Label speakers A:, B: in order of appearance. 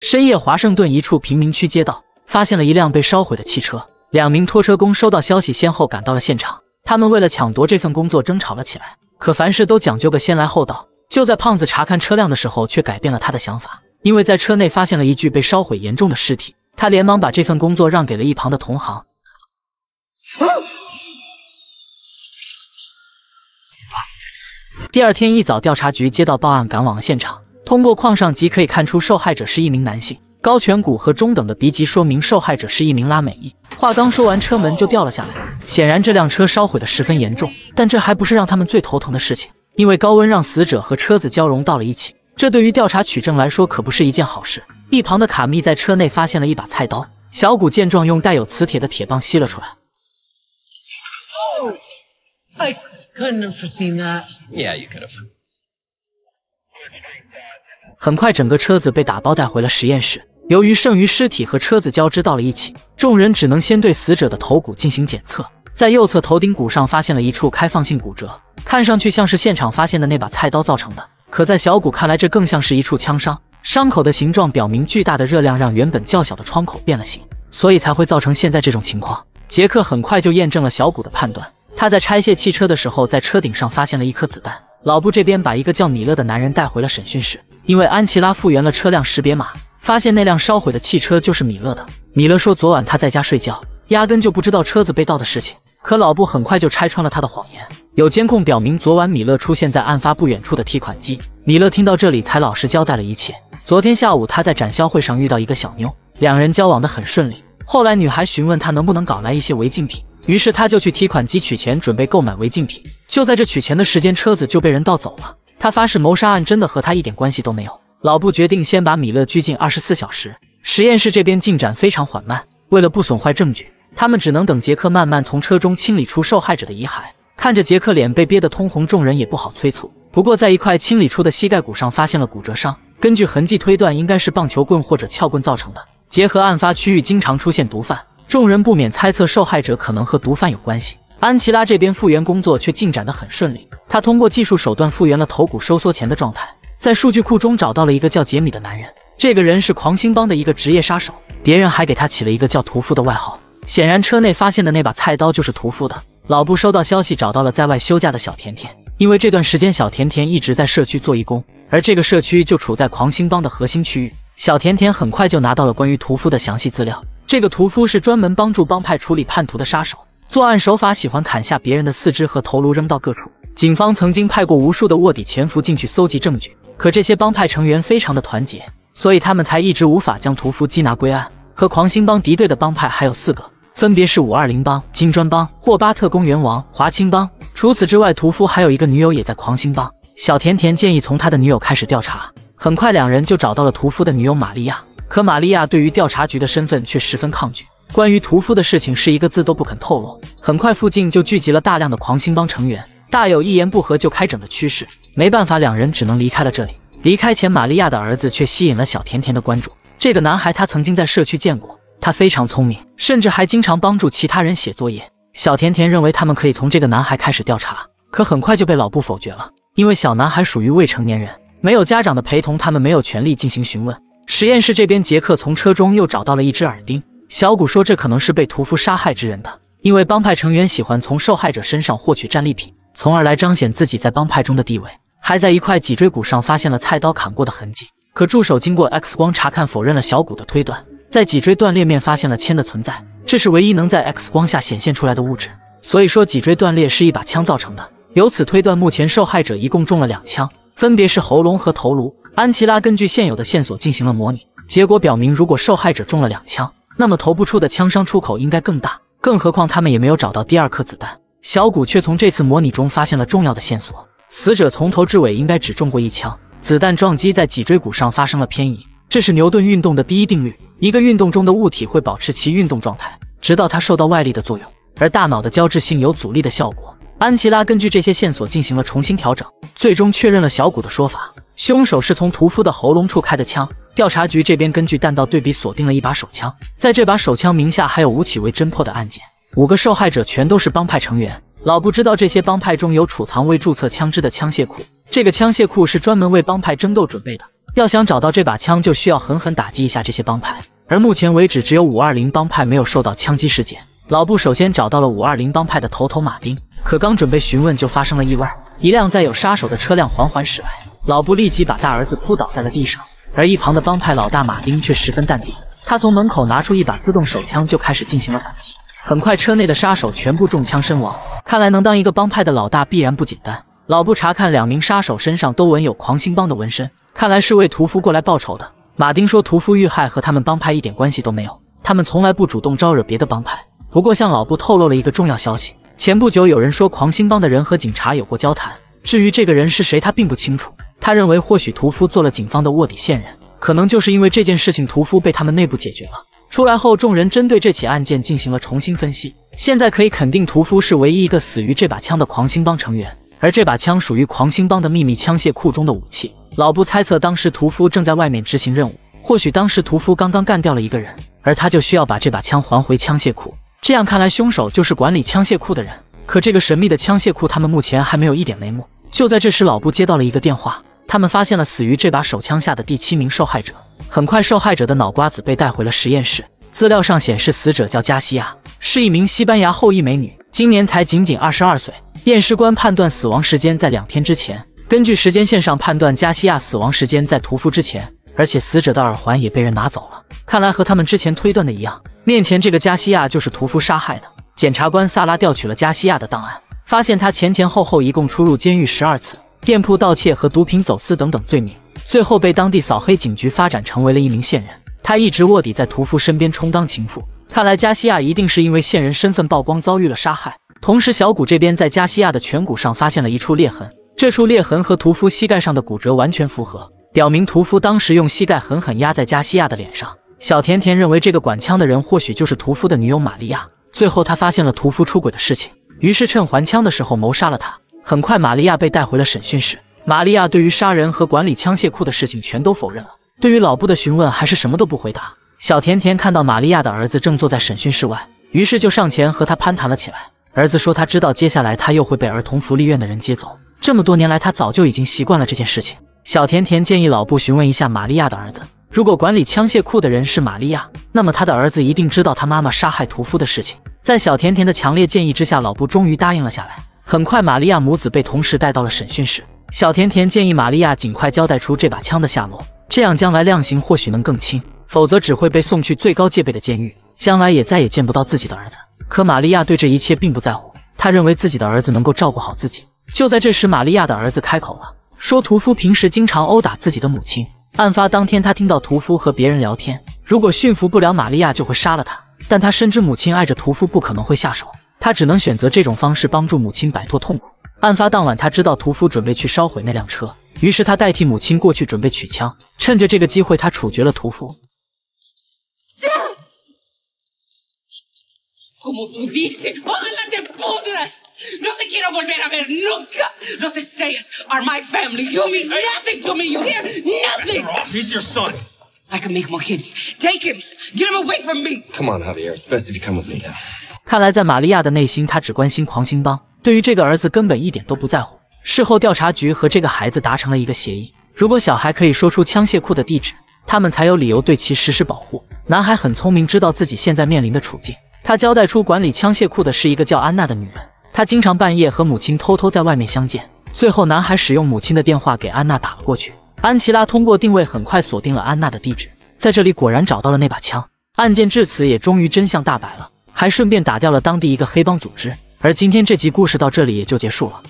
A: 深夜，华盛顿一处贫民区街道发现了一辆被烧毁的汽车。两名拖车工收到消息，先后赶到了现场。他们为了抢夺这份工作争吵了起来。可凡事都讲究个先来后到。就在胖子查看车辆的时候，却改变了他的想法，因为在车内发现了一具被烧毁严重的尸体。他连忙把这份工作让给了一旁的同行。第二天一早，调查局接到报案，赶往了现场。通过矿上棘可以看出，受害者是一名男性，高颧骨和中等的鼻疾说明受害者是一名拉美裔。话刚说完，车门就掉了下来。显然这辆车烧毁的十分严重，但这还不是让他们最头疼的事情，因为高温让死者和车子交融到了一起，这对于调查取证来说可不是一件好事。一旁的卡蜜在车内发现了一把菜刀，小谷见状用带有磁铁的铁棒吸了出来。很快，整个车子被打包带回了实验室。由于剩余尸体和车子交织到了一起，众人只能先对死者的头骨进行检测。在右侧头顶骨上发现了一处开放性骨折，看上去像是现场发现的那把菜刀造成的。可在小谷看来，这更像是一处枪伤，伤口的形状表明巨大的热量让原本较小的窗口变了形，所以才会造成现在这种情况。杰克很快就验证了小谷的判断。他在拆卸汽车的时候，在车顶上发现了一颗子弹。老布这边把一个叫米勒的男人带回了审讯室。因为安琪拉复原了车辆识别码，发现那辆烧毁的汽车就是米勒的。米勒说，昨晚他在家睡觉，压根就不知道车子被盗的事情。可老布很快就拆穿了他的谎言。有监控表明，昨晚米勒出现在案发不远处的提款机。米勒听到这里才老实交代了一切。昨天下午，他在展销会上遇到一个小妞，两人交往的很顺利。后来女孩询问他能不能搞来一些违禁品，于是他就去提款机取钱，准备购买违禁品。就在这取钱的时间，车子就被人盗走了。他发誓，谋杀案真的和他一点关系都没有。老布决定先把米勒拘禁二十四小时。实验室这边进展非常缓慢，为了不损坏证据，他们只能等杰克慢慢从车中清理出受害者的遗骸。看着杰克脸被憋得通红，众人也不好催促。不过，在一块清理出的膝盖骨上发现了骨折伤，根据痕迹推断，应该是棒球棍或者撬棍造成的。结合案发区域经常出现毒贩，众人不免猜测受害者可能和毒贩有关系。安琪拉这边复原工作却进展得很顺利，他通过技术手段复原了头骨收缩前的状态，在数据库中找到了一个叫杰米的男人。这个人是狂星帮的一个职业杀手，别人还给他起了一个叫屠夫的外号。显然，车内发现的那把菜刀就是屠夫的。老布收到消息，找到了在外休假的小甜甜，因为这段时间小甜甜一直在社区做义工，而这个社区就处在狂星帮的核心区域。小甜甜很快就拿到了关于屠夫的详细资料。这个屠夫是专门帮助帮派处理叛徒的杀手。作案手法喜欢砍下别人的四肢和头颅扔到各处，警方曾经派过无数的卧底潜伏进去搜集证据，可这些帮派成员非常的团结，所以他们才一直无法将屠夫缉拿归案。和狂心帮敌对的帮派还有四个，分别是五二零帮、金砖帮、霍巴特公园王、华清帮。除此之外，屠夫还有一个女友也在狂心帮。小甜甜建议从他的女友开始调查，很快两人就找到了屠夫的女友玛利亚。可玛利亚对于调查局的身份却十分抗拒。关于屠夫的事情，是一个字都不肯透露。很快，附近就聚集了大量的狂星帮成员，大有一言不合就开整的趋势。没办法，两人只能离开了这里。离开前，玛利亚的儿子却吸引了小甜甜的关注。这个男孩，他曾经在社区见过，他非常聪明，甚至还经常帮助其他人写作业。小甜甜认为他们可以从这个男孩开始调查，可很快就被老布否决了，因为小男孩属于未成年人，没有家长的陪同，他们没有权利进行询问。实验室这边，杰克从车中又找到了一只耳钉。小谷说：“这可能是被屠夫杀害之人的，因为帮派成员喜欢从受害者身上获取战利品，从而来彰显自己在帮派中的地位。”还在一块脊椎骨上发现了菜刀砍过的痕迹。可助手经过 X 光查看，否认了小谷的推断，在脊椎断裂面发现了铅的存在，这是唯一能在 X 光下显现出来的物质。所以说，脊椎断裂是一把枪造成的。由此推断，目前受害者一共中了两枪，分别是喉咙和头颅。安琪拉根据现有的线索进行了模拟，结果表明，如果受害者中了两枪，那么投不出的枪伤出口应该更大，更何况他们也没有找到第二颗子弹。小谷却从这次模拟中发现了重要的线索：死者从头至尾应该只中过一枪，子弹撞击在脊椎骨上发生了偏移。这是牛顿运动的第一定律：一个运动中的物体会保持其运动状态，直到它受到外力的作用。而大脑的胶质性有阻力的效果。安琪拉根据这些线索进行了重新调整，最终确认了小谷的说法：凶手是从屠夫的喉咙处开的枪。调查局这边根据弹道对比，锁定了一把手枪，在这把手枪名下还有吴启未侦破的案件，五个受害者全都是帮派成员。老布知道这些帮派中有储藏未注册枪支的枪械库，这个枪械库是专门为帮派争斗准备的。要想找到这把枪，就需要狠狠打击一下这些帮派。而目前为止，只有五二零帮派没有受到枪击事件。老布首先找到了五二零帮派的头头马丁，可刚准备询问，就发生了意外。一辆载有杀手的车辆缓缓驶来，老布立即把大儿子扑倒在了地上，而一旁的帮派老大马丁却十分淡定。他从门口拿出一把自动手枪，就开始进行了反击。很快，车内的杀手全部中枪身亡。看来能当一个帮派的老大，必然不简单。老布查看两名杀手身上都纹有狂星帮的纹身，看来是为屠夫过来报仇的。马丁说，屠夫遇害和他们帮派一点关系都没有，他们从来不主动招惹别的帮派。不过，向老布透露了一个重要消息。前不久有人说狂星帮的人和警察有过交谈，至于这个人是谁，他并不清楚。他认为，或许屠夫做了警方的卧底线人，可能就是因为这件事情，屠夫被他们内部解决了。出来后，众人针对这起案件进行了重新分析。现在可以肯定，屠夫是唯一一个死于这把枪的狂星帮成员，而这把枪属于狂星帮的秘密枪械库中的武器。老布猜测，当时屠夫正在外面执行任务，或许当时屠夫刚刚干掉了一个人，而他就需要把这把枪还回枪械库。这样看来，凶手就是管理枪械库的人。可这个神秘的枪械库，他们目前还没有一点眉目。就在这时，老布接到了一个电话，他们发现了死于这把手枪下的第七名受害者。很快，受害者的脑瓜子被带回了实验室。资料上显示，死者叫加西亚，是一名西班牙后裔美女，今年才仅仅二十二岁。验尸官判断死亡时间在两天之前。根据时间线上判断，加西亚死亡时间在屠夫之前。而且死者的耳环也被人拿走了，看来和他们之前推断的一样，面前这个加西亚就是屠夫杀害的。检察官萨拉调取了加西亚的档案，发现他前前后后一共出入监狱十二次，店铺盗窃和毒品走私等等罪名，最后被当地扫黑警局发展成为了一名线人。他一直卧底在屠夫身边充当情妇，看来加西亚一定是因为线人身份曝光遭遇了杀害。同时，小谷这边在加西亚的颧骨上发现了一处裂痕，这处裂痕和屠夫膝盖上的骨折完全符合。表明屠夫当时用膝盖狠狠压在加西亚的脸上。小甜甜认为这个管枪的人或许就是屠夫的女友玛利亚。最后，他发现了屠夫出轨的事情，于是趁还枪的时候谋杀了他。很快，玛利亚被带回了审讯室。玛利亚对于杀人和管理枪械库的事情全都否认了。对于老布的询问，还是什么都不回答。小甜甜看到玛利亚的儿子正坐在审讯室外，于是就上前和他攀谈了起来。儿子说他知道接下来他又会被儿童福利院的人接走。这么多年来，他早就已经习惯了这件事情。小甜甜建议老布询问一下玛利亚的儿子，如果管理枪械库的人是玛利亚，那么他的儿子一定知道他妈妈杀害屠夫的事情。在小甜甜的强烈建议之下，老布终于答应了下来。很快，玛利亚母子被同时带到了审讯室。小甜甜建议玛利亚尽快交代出这把枪的下落，这样将来量刑或许能更轻，否则只会被送去最高戒备的监狱，将来也再也见不到自己的儿子。可玛利亚对这一切并不在乎，他认为自己的儿子能够照顾好自己。就在这时，玛利亚的儿子开口了。说屠夫平时经常殴打自己的母亲。案发当天，他听到屠夫和别人聊天，如果驯服不了玛利亚，就会杀了他。但他深知母亲爱着屠夫，不可能会下手，他只能选择这种方式帮助母亲摆脱痛苦。案发当晚，他知道屠夫准备去烧毁那辆车，于是他代替母亲过去准备取枪，趁着这个机会，他处决了屠夫。nothin kiddo g o r d a v e r nuk up nostalgic stayers are my family you mean nothing to me you hear nothing raw he's your son i can make more kids take him get him away from me come on javier it's best if you come with me now 看来在玛利亚的内心她只关心狂兴帮对于这个儿子根本一点都不在乎事后调查局和这个孩子达成了一个协议如果小孩可以说出枪械库的地址他们才有理由对其实施保护男孩很聪明知道自己现在面临的处境他交代出管理枪械库的是一个叫安娜的女人他经常半夜和母亲偷偷在外面相见。最后，男孩使用母亲的电话给安娜打了过去。安琪拉通过定位很快锁定了安娜的地址，在这里果然找到了那把枪。案件至此也终于真相大白了，还顺便打掉了当地一个黑帮组织。而今天这集故事到这里也就结束了。